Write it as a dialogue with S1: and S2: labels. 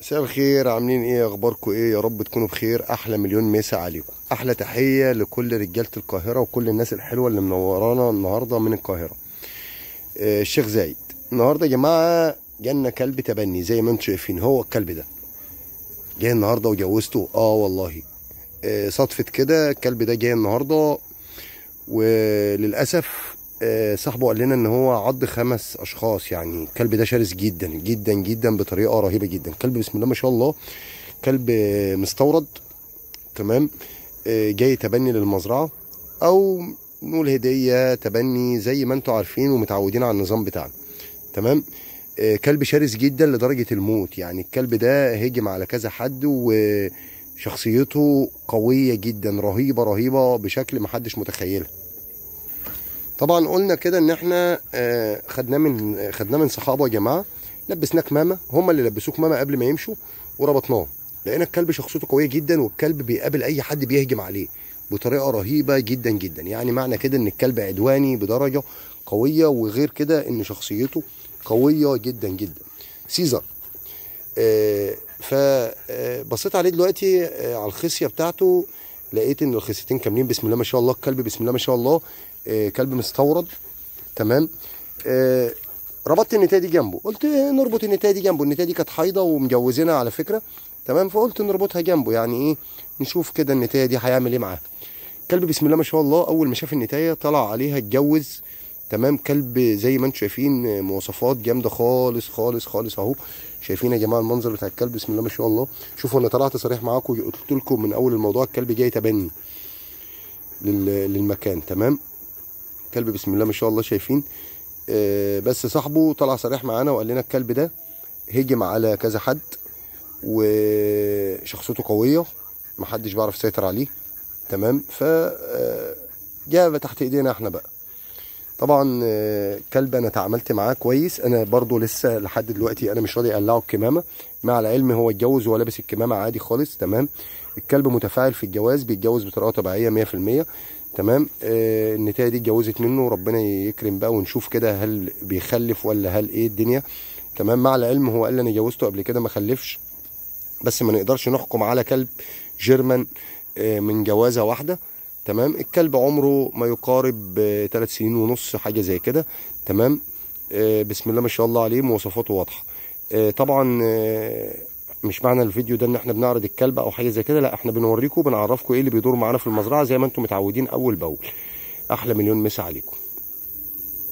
S1: مساء الخير عاملين ايه اخباركم ايه يا رب تكونوا بخير احلى مليون ميسا عليكم احلى تحيه لكل رجاله القاهره وكل الناس الحلوه اللي منورانا النهارده من القاهره آه، الشيخ زايد النهارده يا جماعه جالنا كلب تبني زي ما انتم شايفين هو الكلب ده جاي النهارده وجوزته اه والله آه، صدفه كده الكلب ده جاي النهارده وللاسف آه، صاحبه قال لنا ان هو عض خمس اشخاص يعني الكلب ده شرس جدا جدا جدا بطريقه رهيبه جدا كلب بسم الله ما شاء الله كلب مستورد تمام آه، جاي تبني للمزرعه او نقول هديه تبني زي ما انتم عارفين ومتعودين على النظام بتاعنا تمام آه، كلب شرس جدا لدرجه الموت يعني الكلب ده هجم على كذا حد وشخصيته قويه جدا رهيبه رهيبه بشكل محدش متخيلها طبعا قلنا كده ان احنا آه، خدناه من خدناه من صحابه يا جماعه لبسناه كمامه هم اللي لبسوه كمامه قبل ما يمشوا وربطناه لقينا الكلب شخصيته قويه جدا والكلب بيقابل اي حد بيهجم عليه بطريقه رهيبه جدا جدا يعني معنى كده ان الكلب عدواني بدرجه قويه وغير كده ان شخصيته قويه جدا جدا سيزر آه، فبصيت عليه دلوقتي آه، على الخصيه بتاعته لقيت ان الخصيتين كاملين بسم الله ما شاء الله الكلب بسم الله ما شاء الله آه كلب مستورد تمام آه ربطت النتايه دي جنبه قلت نربط النتايه دي جنبه النتايه دي كانت حايضه ومجوزينها على فكره تمام فقلت نربطها جنبه يعني ايه نشوف كده النتايه دي هيعمل ايه معاها الكلب بسم الله ما شاء الله اول ما شاف النتايه طلع عليها اتجوز تمام كلب زي ما انتم شايفين مواصفات جامده خالص خالص خالص اهو شايفين يا جماعه المنظر بتاع الكلب بسم الله ما شاء الله شوفوا انا طلعت صريح معاكم قلت لكم من اول الموضوع الكلب جاي تبني للمكان تمام كلب بسم الله ما شاء الله شايفين آه بس صاحبه طلع صريح معانا وقال لنا الكلب ده هجم على كذا حد وشخصيته قويه محدش بيعرف يسيطر عليه تمام ف آه، جاب تحت ايدينا احنا بقى طبعا آه، كلب انا تعاملت معاه كويس انا برضو لسه لحد دلوقتي انا مش راضي اقلعه الكمامه مع العلم هو اتجوز وهو لابس الكمامه عادي خالص تمام الكلب متفاعل في الجواز بيتجوز بطريقه طبيعيه 100% تمام آه النتايه دي اتجوزت منه ربنا يكرم بقى ونشوف كده هل بيخلف ولا هل ايه الدنيا تمام مع العلم هو قال لي انا جوزته قبل كده ما خلفش بس ما نقدرش نحكم على كلب جيرمان آه من جوازه واحده تمام الكلب عمره ما يقارب ثلاث سنين ونص حاجه زي كده تمام آه، بسم الله ما شاء الله عليه مواصفاته واضحه آه، طبعا آه، مش معنى الفيديو ده ان احنا بنعرض الكلب او حاجه زي كده لا احنا بنوريكم بنعرفكم ايه اللي بيدور معانا في المزرعه زي ما انتم متعودين اول باول احلى مليون مسا عليكم